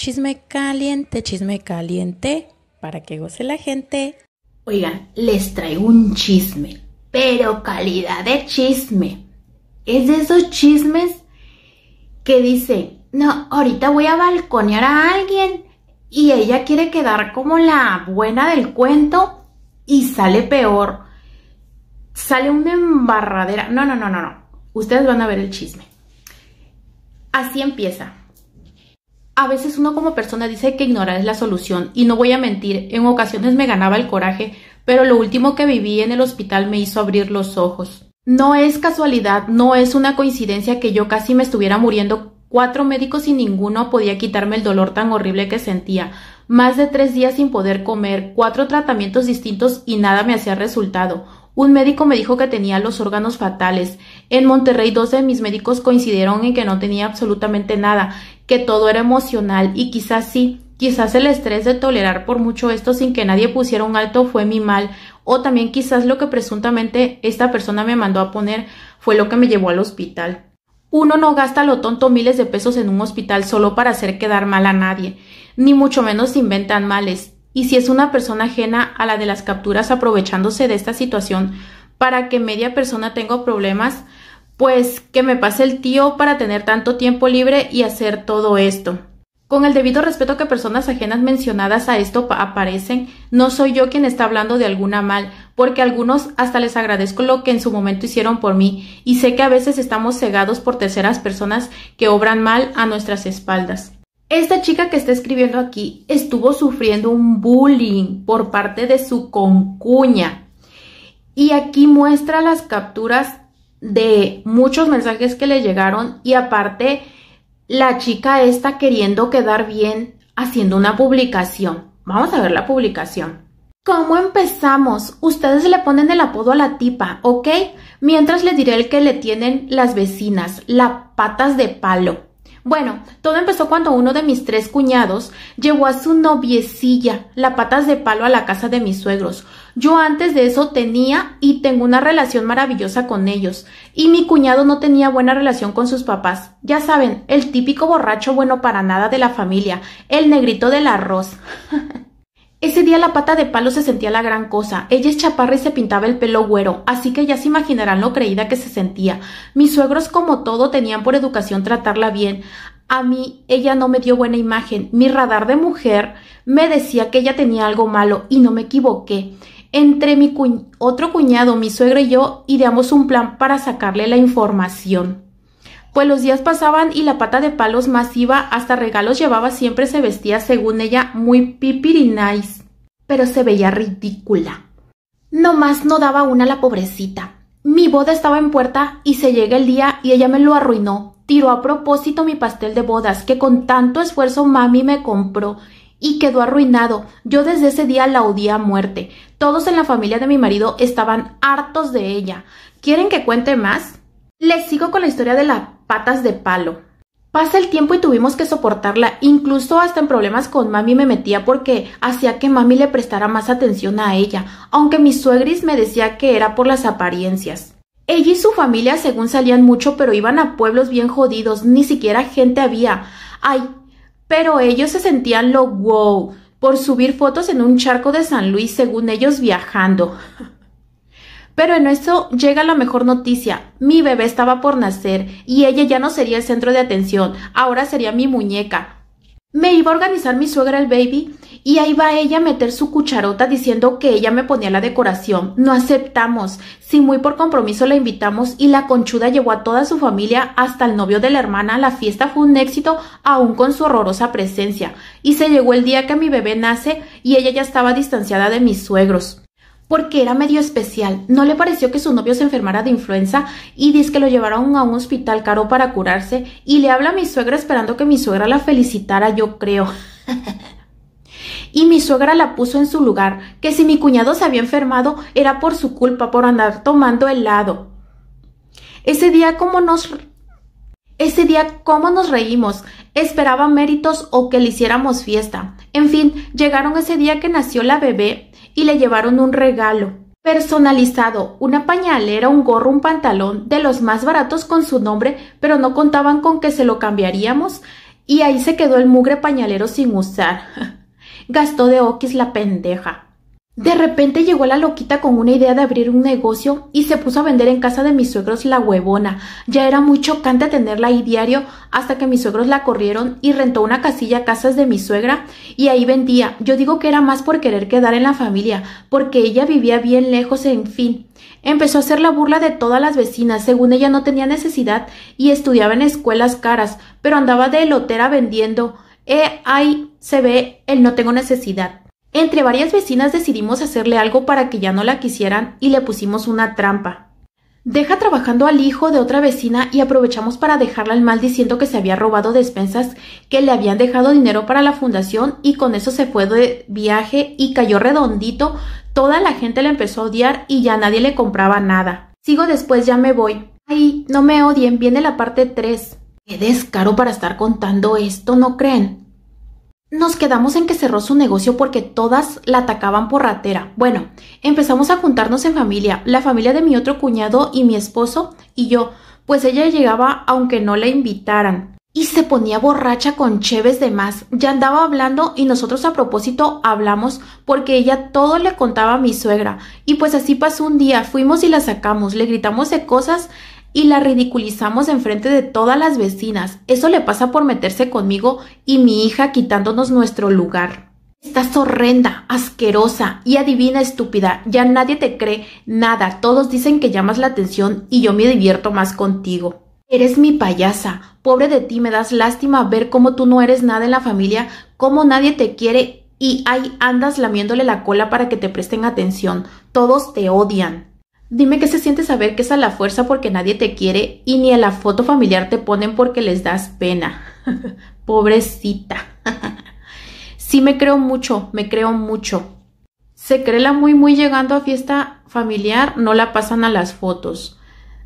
Chisme caliente, chisme caliente, para que goce la gente. Oigan, les traigo un chisme, pero calidad de chisme. Es de esos chismes que dice, no, ahorita voy a balconear a alguien y ella quiere quedar como la buena del cuento y sale peor. Sale una embarradera. No, no, no, no, no. Ustedes van a ver el chisme. Así empieza. A veces uno como persona dice que ignorar es la solución y no voy a mentir, en ocasiones me ganaba el coraje, pero lo último que viví en el hospital me hizo abrir los ojos. No es casualidad, no es una coincidencia que yo casi me estuviera muriendo cuatro médicos y ninguno podía quitarme el dolor tan horrible que sentía, más de tres días sin poder comer, cuatro tratamientos distintos y nada me hacía resultado. Un médico me dijo que tenía los órganos fatales. En Monterrey dos de mis médicos coincidieron en que no tenía absolutamente nada, que todo era emocional y quizás sí, quizás el estrés de tolerar por mucho esto sin que nadie pusiera un alto fue mi mal, o también quizás lo que presuntamente esta persona me mandó a poner fue lo que me llevó al hospital. Uno no gasta lo tonto miles de pesos en un hospital solo para hacer quedar mal a nadie, ni mucho menos inventan males y si es una persona ajena a la de las capturas aprovechándose de esta situación para que media persona tenga problemas, pues que me pase el tío para tener tanto tiempo libre y hacer todo esto. Con el debido respeto que personas ajenas mencionadas a esto aparecen, no soy yo quien está hablando de alguna mal, porque a algunos hasta les agradezco lo que en su momento hicieron por mí, y sé que a veces estamos cegados por terceras personas que obran mal a nuestras espaldas. Esta chica que está escribiendo aquí estuvo sufriendo un bullying por parte de su concuña. Y aquí muestra las capturas de muchos mensajes que le llegaron y aparte la chica está queriendo quedar bien haciendo una publicación. Vamos a ver la publicación. ¿Cómo empezamos? Ustedes le ponen el apodo a la tipa, ¿ok? Mientras le diré el que le tienen las vecinas, las patas de palo. Bueno, todo empezó cuando uno de mis tres cuñados llevó a su noviecilla, la patas de palo, a la casa de mis suegros. Yo antes de eso tenía y tengo una relación maravillosa con ellos. Y mi cuñado no tenía buena relación con sus papás. Ya saben, el típico borracho bueno para nada de la familia, el negrito del arroz. Ese día la pata de palo se sentía la gran cosa. Ella es chaparra y se pintaba el pelo güero, así que ya se imaginarán lo creída que se sentía. Mis suegros, como todo, tenían por educación tratarla bien. A mí ella no me dio buena imagen. Mi radar de mujer me decía que ella tenía algo malo y no me equivoqué. Entre mi otro cuñado, mi suegro y yo ideamos un plan para sacarle la información pues los días pasaban y la pata de palos masiva hasta regalos llevaba siempre se vestía según ella muy pipirinais, pero se veía ridícula. No más no daba una la pobrecita. Mi boda estaba en puerta y se llega el día y ella me lo arruinó. Tiró a propósito mi pastel de bodas que con tanto esfuerzo mami me compró y quedó arruinado. Yo desde ese día la odía a muerte. Todos en la familia de mi marido estaban hartos de ella. ¿Quieren que cuente más? Les sigo con la historia de la patas de palo. Pasa el tiempo y tuvimos que soportarla, incluso hasta en problemas con mami me metía porque hacía que mami le prestara más atención a ella, aunque mi suegris me decía que era por las apariencias. Ella y su familia según salían mucho pero iban a pueblos bien jodidos, ni siquiera gente había. Ay, pero ellos se sentían lo wow por subir fotos en un charco de San Luis según ellos viajando. Pero en eso llega la mejor noticia. Mi bebé estaba por nacer y ella ya no sería el centro de atención, ahora sería mi muñeca. Me iba a organizar mi suegra el baby y ahí va ella a meter su cucharota diciendo que ella me ponía la decoración. No aceptamos. Si muy por compromiso la invitamos y la conchuda llevó a toda su familia hasta el novio de la hermana, la fiesta fue un éxito aún con su horrorosa presencia. Y se llegó el día que mi bebé nace y ella ya estaba distanciada de mis suegros porque era medio especial. No le pareció que su novio se enfermara de influenza y dice que lo llevaron a un hospital caro para curarse y le habla a mi suegra esperando que mi suegra la felicitara, yo creo. y mi suegra la puso en su lugar, que si mi cuñado se había enfermado era por su culpa, por andar tomando helado. Ese día como nos... Ese día cómo nos reímos, esperaba méritos o que le hiciéramos fiesta. En fin, llegaron ese día que nació la bebé y le llevaron un regalo personalizado, una pañalera, un gorro, un pantalón de los más baratos con su nombre, pero no contaban con que se lo cambiaríamos y ahí se quedó el mugre pañalero sin usar. Gastó de Oquis la pendeja. De repente llegó la loquita con una idea de abrir un negocio y se puso a vender en casa de mis suegros la huevona. Ya era muy chocante tenerla ahí diario hasta que mis suegros la corrieron y rentó una casilla a casas de mi suegra y ahí vendía. Yo digo que era más por querer quedar en la familia, porque ella vivía bien lejos, en fin. Empezó a hacer la burla de todas las vecinas, según ella no tenía necesidad y estudiaba en escuelas caras, pero andaba de lotera vendiendo. Eh, ahí se ve el no tengo necesidad. Entre varias vecinas decidimos hacerle algo para que ya no la quisieran y le pusimos una trampa. Deja trabajando al hijo de otra vecina y aprovechamos para dejarla al mal diciendo que se había robado despensas que le habían dejado dinero para la fundación y con eso se fue de viaje y cayó redondito. Toda la gente le empezó a odiar y ya nadie le compraba nada. Sigo después, ya me voy. Ay, no me odien, viene la parte 3. Qué descaro para estar contando esto, ¿no creen? nos quedamos en que cerró su negocio porque todas la atacaban por ratera. Bueno, empezamos a juntarnos en familia, la familia de mi otro cuñado y mi esposo y yo, pues ella llegaba aunque no la invitaran. Y se ponía borracha con cheves de más. Ya andaba hablando y nosotros a propósito hablamos porque ella todo le contaba a mi suegra. Y pues así pasó un día, fuimos y la sacamos, le gritamos de cosas y la ridiculizamos enfrente de todas las vecinas. Eso le pasa por meterse conmigo y mi hija quitándonos nuestro lugar. Estás horrenda, asquerosa y adivina estúpida. Ya nadie te cree nada. Todos dicen que llamas la atención y yo me divierto más contigo. Eres mi payasa. Pobre de ti, me das lástima ver cómo tú no eres nada en la familia, cómo nadie te quiere y ahí andas lamiéndole la cola para que te presten atención. Todos te odian. Dime qué se siente saber que es a la fuerza porque nadie te quiere y ni a la foto familiar te ponen porque les das pena. Pobrecita. sí me creo mucho, me creo mucho. Se cree la muy muy llegando a fiesta familiar, no la pasan a las fotos.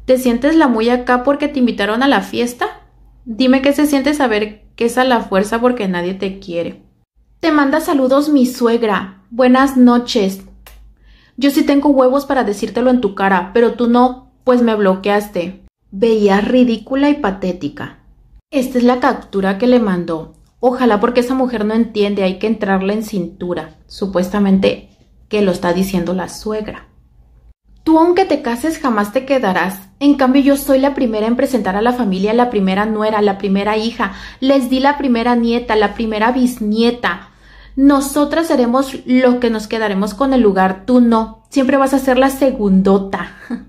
¿Te sientes la muy acá porque te invitaron a la fiesta? Dime qué se siente saber que es a la fuerza porque nadie te quiere. Te manda saludos mi suegra. Buenas noches. Yo sí tengo huevos para decírtelo en tu cara, pero tú no, pues me bloqueaste. Veía ridícula y patética. Esta es la captura que le mandó. Ojalá porque esa mujer no entiende, hay que entrarle en cintura. Supuestamente que lo está diciendo la suegra. Tú aunque te cases jamás te quedarás. En cambio yo soy la primera en presentar a la familia la primera nuera, la primera hija, les di la primera nieta, la primera bisnieta. Nosotras seremos lo que nos quedaremos con el lugar, tú no. Siempre vas a ser la segundota.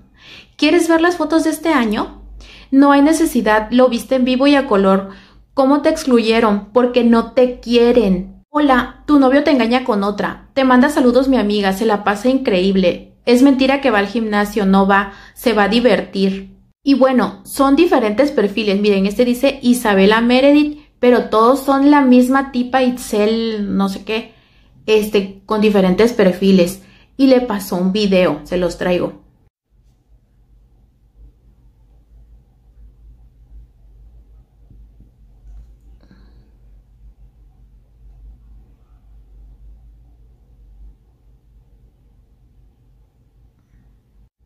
¿Quieres ver las fotos de este año? No hay necesidad, lo viste en vivo y a color. ¿Cómo te excluyeron? Porque no te quieren. Hola, tu novio te engaña con otra. Te manda saludos mi amiga, se la pasa increíble. Es mentira que va al gimnasio, no va, se va a divertir. Y bueno, son diferentes perfiles. Miren, este dice Isabela Meredith, pero todos son la misma tipa Itzel, no sé qué, este, con diferentes perfiles. Y le pasó un video, se los traigo.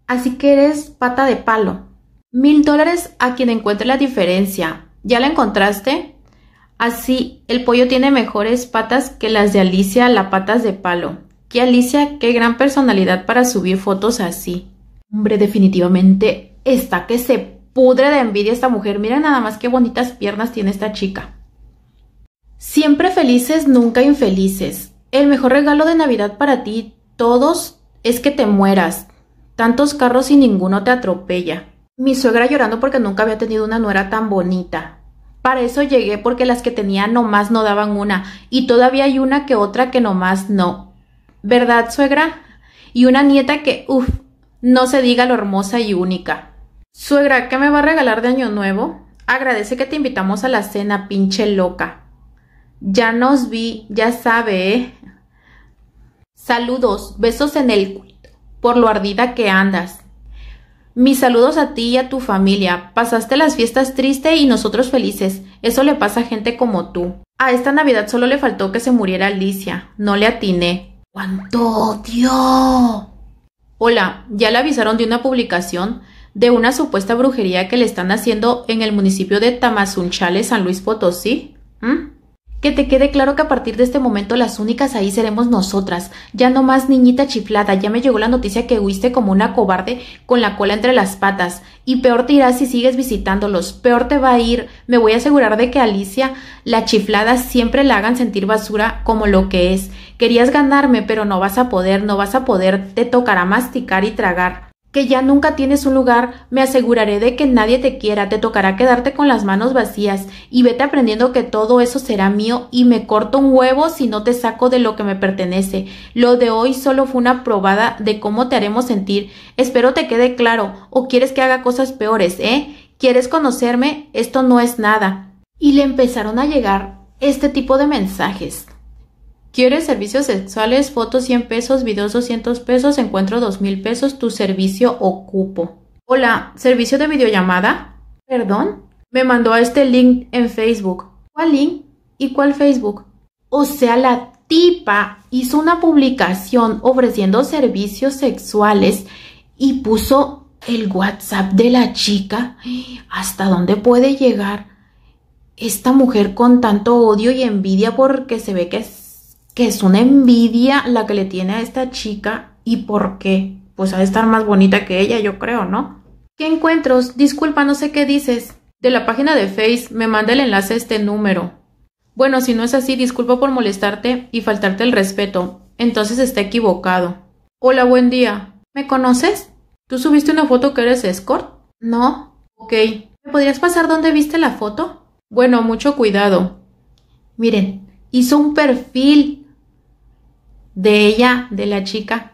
Así que eres pata de palo. Mil dólares a quien encuentre la diferencia. ¿Ya la encontraste? Así, el pollo tiene mejores patas que las de Alicia, la patas de palo. Qué Alicia, qué gran personalidad para subir fotos así. Hombre, definitivamente está que se pudre de envidia esta mujer. Mira nada más qué bonitas piernas tiene esta chica. Siempre felices, nunca infelices. El mejor regalo de Navidad para ti, todos, es que te mueras. Tantos carros y ninguno te atropella. Mi suegra llorando porque nunca había tenido una nuera tan bonita. Para eso llegué porque las que tenía nomás no daban una y todavía hay una que otra que nomás no. ¿Verdad, suegra? Y una nieta que, uff, no se diga lo hermosa y única. Suegra, ¿qué me va a regalar de Año Nuevo? Agradece que te invitamos a la cena, pinche loca. Ya nos vi, ya sabe, ¿eh? Saludos, besos en el por lo ardida que andas. Mis saludos a ti y a tu familia. Pasaste las fiestas triste y nosotros felices. Eso le pasa a gente como tú. A esta Navidad solo le faltó que se muriera Alicia. No le atiné. ¡Cuánto odio! Hola, ¿ya le avisaron de una publicación? de una supuesta brujería que le están haciendo en el municipio de Tamazunchale, San Luis Potosí. ¿Mm? Que te quede claro que a partir de este momento las únicas ahí seremos nosotras. Ya no más niñita chiflada, ya me llegó la noticia que huiste como una cobarde con la cola entre las patas. Y peor te irá si sigues visitándolos, peor te va a ir. Me voy a asegurar de que Alicia, la chiflada, siempre la hagan sentir basura como lo que es. Querías ganarme, pero no vas a poder, no vas a poder, te tocará masticar y tragar que ya nunca tienes un lugar, me aseguraré de que nadie te quiera, te tocará quedarte con las manos vacías y vete aprendiendo que todo eso será mío y me corto un huevo si no te saco de lo que me pertenece. Lo de hoy solo fue una probada de cómo te haremos sentir. Espero te quede claro o quieres que haga cosas peores, ¿eh? ¿Quieres conocerme? Esto no es nada. Y le empezaron a llegar este tipo de mensajes. ¿Quieres servicios sexuales? Fotos 100 pesos, videos 200 pesos, encuentro 2000 pesos, tu servicio ocupo. Hola, ¿servicio de videollamada? ¿Perdón? Me mandó a este link en Facebook. ¿Cuál link? ¿Y cuál Facebook? O sea, la tipa hizo una publicación ofreciendo servicios sexuales y puso el WhatsApp de la chica. ¿Hasta dónde puede llegar esta mujer con tanto odio y envidia porque se ve que es que es una envidia la que le tiene a esta chica y por qué. Pues ha de estar más bonita que ella, yo creo, ¿no? ¿Qué encuentros? Disculpa, no sé qué dices. De la página de Face me manda el enlace a este número. Bueno, si no es así, disculpa por molestarte y faltarte el respeto. Entonces está equivocado. Hola, buen día. ¿Me conoces? ¿Tú subiste una foto que eres escort? No. Ok. ¿Me podrías pasar dónde viste la foto? Bueno, mucho cuidado. Miren, hizo un perfil de ella, de la chica.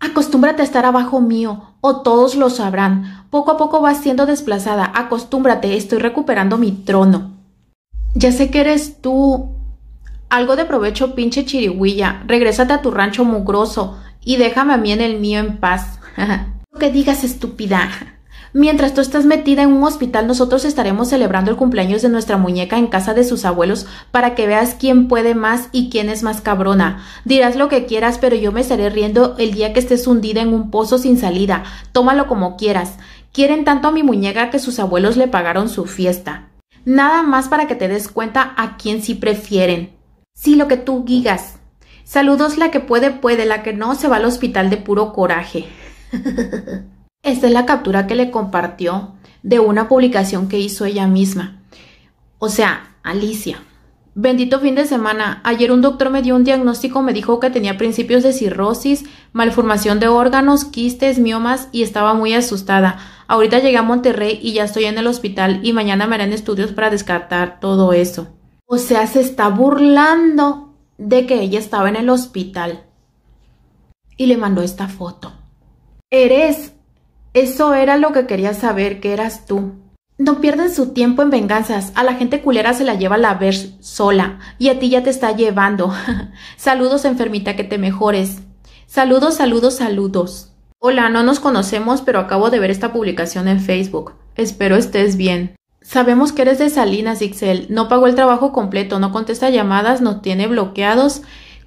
Acostúmbrate a estar abajo mío, o todos lo sabrán. Poco a poco vas siendo desplazada. Acostúmbrate, estoy recuperando mi trono. Ya sé que eres tú. Algo de provecho, pinche chirihuilla. Regrésate a tu rancho mugroso y déjame a mí en el mío en paz. lo que digas, estúpida. Mientras tú estás metida en un hospital, nosotros estaremos celebrando el cumpleaños de nuestra muñeca en casa de sus abuelos para que veas quién puede más y quién es más cabrona. Dirás lo que quieras, pero yo me estaré riendo el día que estés hundida en un pozo sin salida. Tómalo como quieras. Quieren tanto a mi muñeca que sus abuelos le pagaron su fiesta. Nada más para que te des cuenta a quién sí prefieren. Sí, lo que tú digas. Saludos la que puede, puede, la que no se va al hospital de puro coraje. Esta es la captura que le compartió de una publicación que hizo ella misma. O sea, Alicia. Bendito fin de semana. Ayer un doctor me dio un diagnóstico, me dijo que tenía principios de cirrosis, malformación de órganos, quistes, miomas y estaba muy asustada. Ahorita llegué a Monterrey y ya estoy en el hospital y mañana me harán estudios para descartar todo eso. O sea, se está burlando de que ella estaba en el hospital. Y le mandó esta foto. Eres eso era lo que quería saber, que eras tú. No pierden su tiempo en venganzas. A la gente culera se la lleva la ver sola. Y a ti ya te está llevando. saludos, enfermita, que te mejores. Saludos, saludos, saludos. Hola, no nos conocemos, pero acabo de ver esta publicación en Facebook. Espero estés bien. Sabemos que eres de Salinas, Ixel. No pagó el trabajo completo, no contesta llamadas, no tiene bloqueados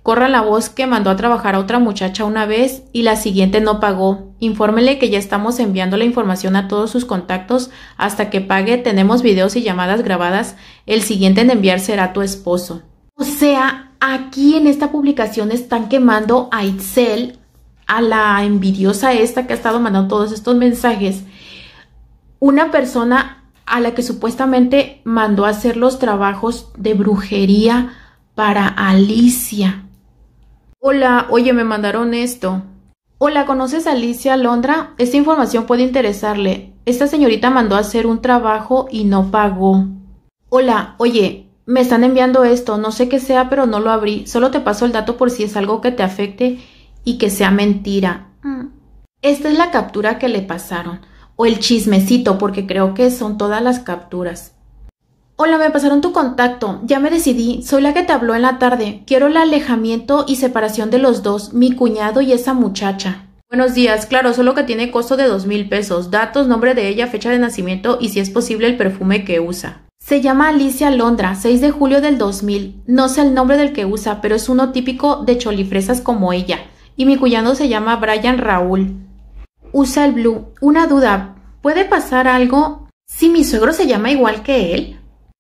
Corra la voz que mandó a trabajar a otra muchacha una vez y la siguiente no pagó. Infórmele que ya estamos enviando la información a todos sus contactos hasta que pague. Tenemos videos y llamadas grabadas. El siguiente en enviar será tu esposo. O sea, aquí en esta publicación están quemando a Itzel, a la envidiosa esta que ha estado mandando todos estos mensajes. Una persona a la que supuestamente mandó a hacer los trabajos de brujería para Alicia. Hola, oye, me mandaron esto. Hola, ¿conoces a Alicia Londra? Esta información puede interesarle. Esta señorita mandó a hacer un trabajo y no pagó. Hola, oye, me están enviando esto, no sé qué sea, pero no lo abrí. Solo te paso el dato por si es algo que te afecte y que sea mentira. Mm. Esta es la captura que le pasaron, o el chismecito, porque creo que son todas las capturas. Hola, me pasaron tu contacto. Ya me decidí. Soy la que te habló en la tarde. Quiero el alejamiento y separación de los dos, mi cuñado y esa muchacha. Buenos días, claro, solo que tiene costo de dos mil pesos, datos, nombre de ella, fecha de nacimiento y si es posible el perfume que usa. Se llama Alicia Londra, 6 de julio del 2000. No sé el nombre del que usa, pero es uno típico de cholifresas como ella. Y mi cuñado se llama Brian Raúl. Usa el blue. Una duda, ¿puede pasar algo si mi suegro se llama igual que él?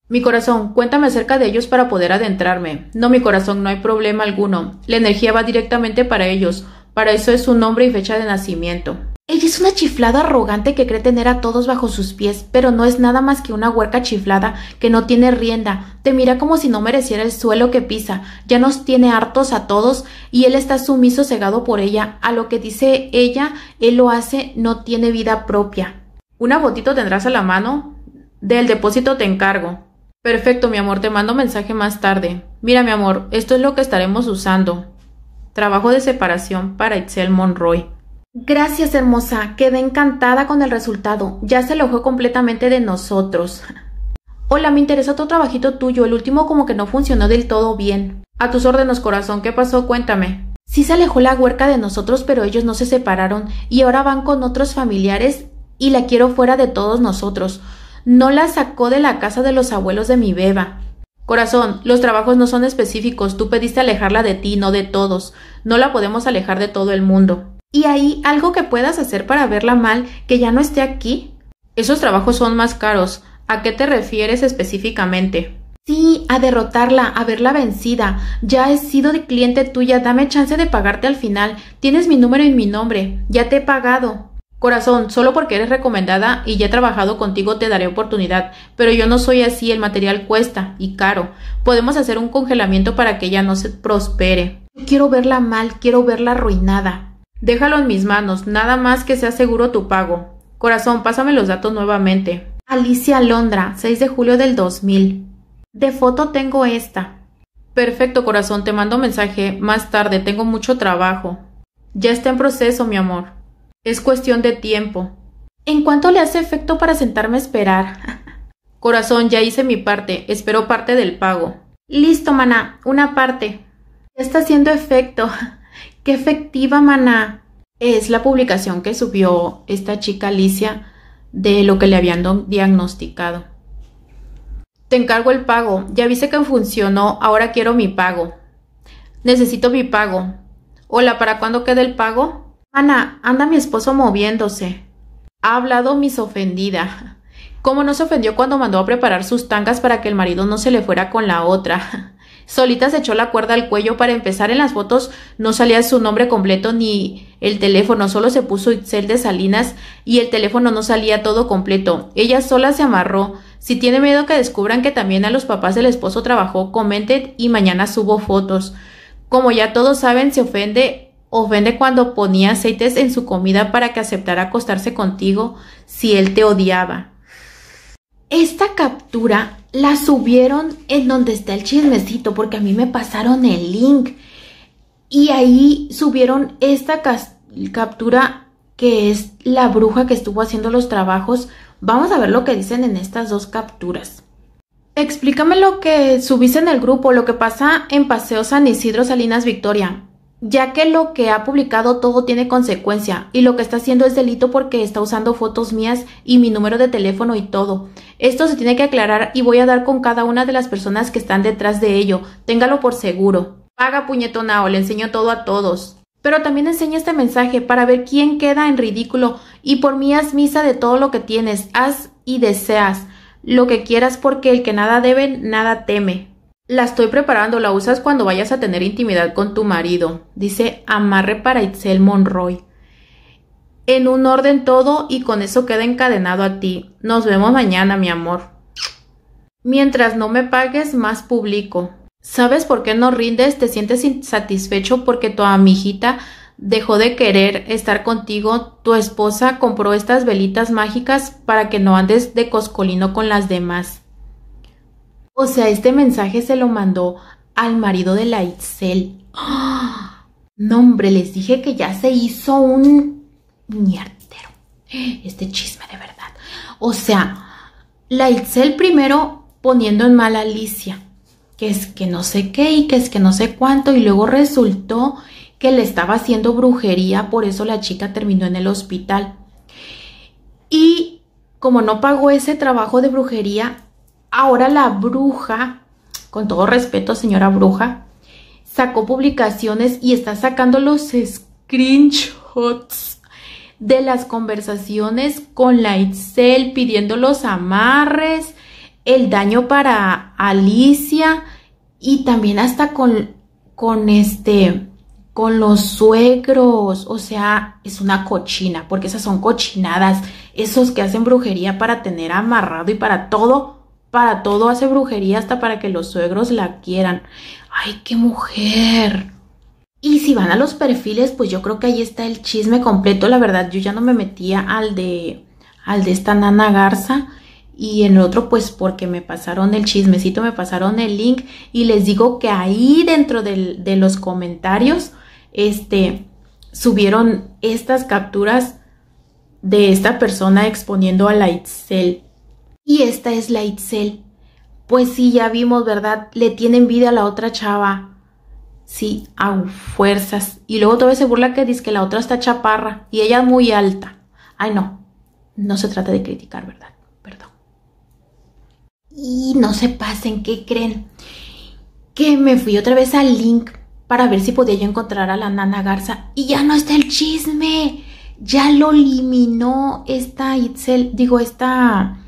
Mi corazón, cuéntame acerca de ellos para poder adentrarme. No, mi corazón, no hay problema alguno. La energía va directamente para ellos. Para eso es su nombre y fecha de nacimiento. Ella es una chiflada arrogante que cree tener a todos bajo sus pies, pero no es nada más que una huerca chiflada que no tiene rienda, te mira como si no mereciera el suelo que pisa, ya nos tiene hartos a todos y él está sumiso cegado por ella, a lo que dice ella, él lo hace, no tiene vida propia. Una botito tendrás a la mano, del depósito te encargo. Perfecto, mi amor, te mando mensaje más tarde. Mira, mi amor, esto es lo que estaremos usando. Trabajo de separación para Excel Monroy. Gracias, hermosa. Quedé encantada con el resultado. Ya se alojó completamente de nosotros. Hola, me interesa otro trabajito tuyo. El último como que no funcionó del todo bien. A tus órdenes, corazón. ¿Qué pasó? Cuéntame. Sí se alejó la huerca de nosotros, pero ellos no se separaron y ahora van con otros familiares y la quiero fuera de todos nosotros no la sacó de la casa de los abuelos de mi beba. Corazón, los trabajos no son específicos, tú pediste alejarla de ti, no de todos. No la podemos alejar de todo el mundo. ¿Y ahí algo que puedas hacer para verla mal, que ya no esté aquí? Esos trabajos son más caros. ¿A qué te refieres específicamente? Sí, a derrotarla, a verla vencida. Ya he sido de cliente tuya, dame chance de pagarte al final. Tienes mi número y mi nombre. Ya te he pagado. Corazón, solo porque eres recomendada y ya he trabajado contigo te daré oportunidad, pero yo no soy así, el material cuesta y caro. Podemos hacer un congelamiento para que ella no se prospere. Quiero verla mal, quiero verla arruinada. Déjalo en mis manos, nada más que sea seguro tu pago. Corazón, pásame los datos nuevamente. Alicia Londra, 6 de julio del 2000. De foto tengo esta. Perfecto, corazón, te mando mensaje más tarde, tengo mucho trabajo. Ya está en proceso, mi amor. Es cuestión de tiempo. ¿En cuánto le hace efecto para sentarme a esperar? Corazón, ya hice mi parte. Espero parte del pago. Listo, maná. Una parte. Ya está haciendo efecto. Qué efectiva, maná. Es la publicación que subió esta chica Alicia de lo que le habían diagnosticado. Te encargo el pago. Ya viste que funcionó. Ahora quiero mi pago. Necesito mi pago. Hola, ¿para cuándo queda el pago? Ana, anda mi esposo moviéndose. Ha hablado mis ofendida. Cómo no se ofendió cuando mandó a preparar sus tangas para que el marido no se le fuera con la otra. Solita se echó la cuerda al cuello para empezar en las fotos no salía su nombre completo ni el teléfono, solo se puso Itzel de Salinas y el teléfono no salía todo completo. Ella sola se amarró. Si tiene miedo que descubran que también a los papás del esposo trabajó, comenten y mañana subo fotos. Como ya todos saben, se ofende Ofende cuando ponía aceites en su comida para que aceptara acostarse contigo si él te odiaba. Esta captura la subieron en donde está el chismecito porque a mí me pasaron el link y ahí subieron esta captura que es la bruja que estuvo haciendo los trabajos. Vamos a ver lo que dicen en estas dos capturas. Explícame lo que subiste en el grupo, lo que pasa en Paseo San Isidro Salinas Victoria ya que lo que ha publicado todo tiene consecuencia y lo que está haciendo es delito porque está usando fotos mías y mi número de teléfono y todo. Esto se tiene que aclarar y voy a dar con cada una de las personas que están detrás de ello. Téngalo por seguro. Paga puñetonao, le enseño todo a todos. Pero también enseña este mensaje para ver quién queda en ridículo y por mí haz misa de todo lo que tienes, haz y deseas lo que quieras porque el que nada debe, nada teme. La estoy preparando, la usas cuando vayas a tener intimidad con tu marido, dice amarre para Itzel Monroy. En un orden todo y con eso queda encadenado a ti. Nos vemos mañana, mi amor. Mientras no me pagues, más publico. ¿Sabes por qué no rindes? Te sientes insatisfecho porque tu amiguita dejó de querer estar contigo. Tu esposa compró estas velitas mágicas para que no andes de coscolino con las demás. O sea, este mensaje se lo mandó al marido de la Itzel. No, hombre, les dije que ya se hizo un mierdero. Este chisme de verdad. O sea, la Itzel primero poniendo en mal a Alicia. Que es que no sé qué y que es que no sé cuánto. Y luego resultó que le estaba haciendo brujería. Por eso la chica terminó en el hospital. Y como no pagó ese trabajo de brujería, Ahora la bruja, con todo respeto, señora bruja, sacó publicaciones y está sacando los screenshots de las conversaciones con la Itzel pidiendo los amarres, el daño para Alicia y también hasta con, con este, con los suegros, o sea, es una cochina, porque esas son cochinadas, esos que hacen brujería para tener amarrado y para todo para todo hace brujería hasta para que los suegros la quieran. ¡Ay, qué mujer! Y si van a los perfiles, pues yo creo que ahí está el chisme completo. La verdad, yo ya no me metía al de al de esta Nana Garza y en el otro pues porque me pasaron el chismecito, me pasaron el link y les digo que ahí dentro de los comentarios este subieron estas capturas de esta persona exponiendo a la Itzel. Y esta es la Itzel. Pues sí, ya vimos, ¿verdad? Le tiene envidia a la otra chava. Sí, a fuerzas. Y luego vez se burla que dice que la otra está chaparra y ella es muy alta. Ay, no. No se trata de criticar, ¿verdad? Perdón. Y no se pasen, ¿qué creen? Que me fui otra vez al link para ver si podía yo encontrar a la nana Garza. Y ya no está el chisme. Ya lo eliminó esta Itzel, digo, esta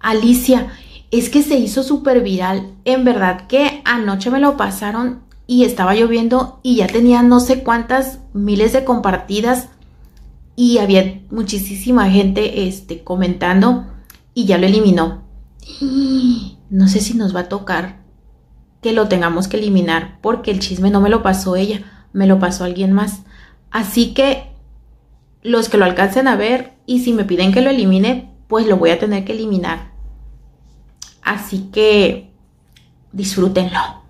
Alicia, es que se hizo súper viral. En verdad que anoche me lo pasaron y estaba lloviendo y ya tenía no sé cuántas miles de compartidas y había muchísima gente este, comentando y ya lo eliminó. No sé si nos va a tocar que lo tengamos que eliminar porque el chisme no me lo pasó ella, me lo pasó alguien más. Así que los que lo alcancen a ver y si me piden que lo elimine, pues lo voy a tener que eliminar. Así que disfrútenlo.